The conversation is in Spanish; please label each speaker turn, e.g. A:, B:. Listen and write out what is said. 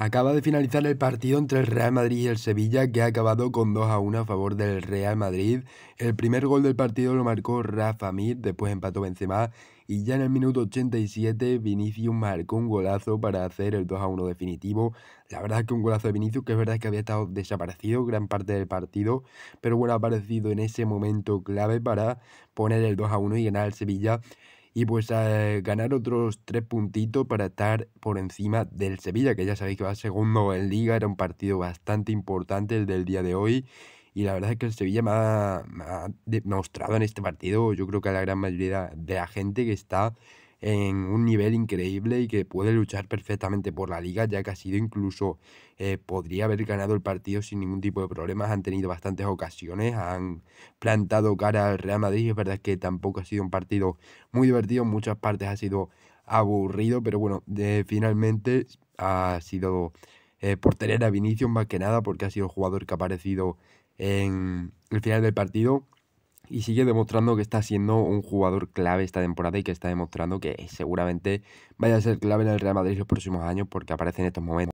A: Acaba de finalizar el partido entre el Real Madrid y el Sevilla, que ha acabado con 2 a 1 a favor del Real Madrid. El primer gol del partido lo marcó Rafa Mir, después empató Benzema y ya en el minuto 87 Vinicius marcó un golazo para hacer el 2 a 1 definitivo. La verdad es que un golazo de Vinicius que es verdad que había estado desaparecido gran parte del partido, pero bueno, ha aparecido en ese momento clave para poner el 2 a 1 y ganar el Sevilla y pues eh, ganar otros tres puntitos para estar por encima del Sevilla, que ya sabéis que va segundo en liga, era un partido bastante importante el del día de hoy. Y la verdad es que el Sevilla me ha, me ha demostrado en este partido, yo creo que a la gran mayoría de la gente que está en un nivel increíble y que puede luchar perfectamente por la liga, ya que ha sido incluso, eh, podría haber ganado el partido sin ningún tipo de problemas, han tenido bastantes ocasiones, han plantado cara al Real Madrid, es verdad que tampoco ha sido un partido muy divertido, en muchas partes ha sido aburrido, pero bueno, finalmente ha sido eh, por tener a Vinicius más que nada, porque ha sido el jugador que ha aparecido en el final del partido y sigue demostrando que está siendo un jugador clave esta temporada y que
B: está demostrando que seguramente vaya a ser clave en el Real Madrid los próximos años porque aparece en estos momentos.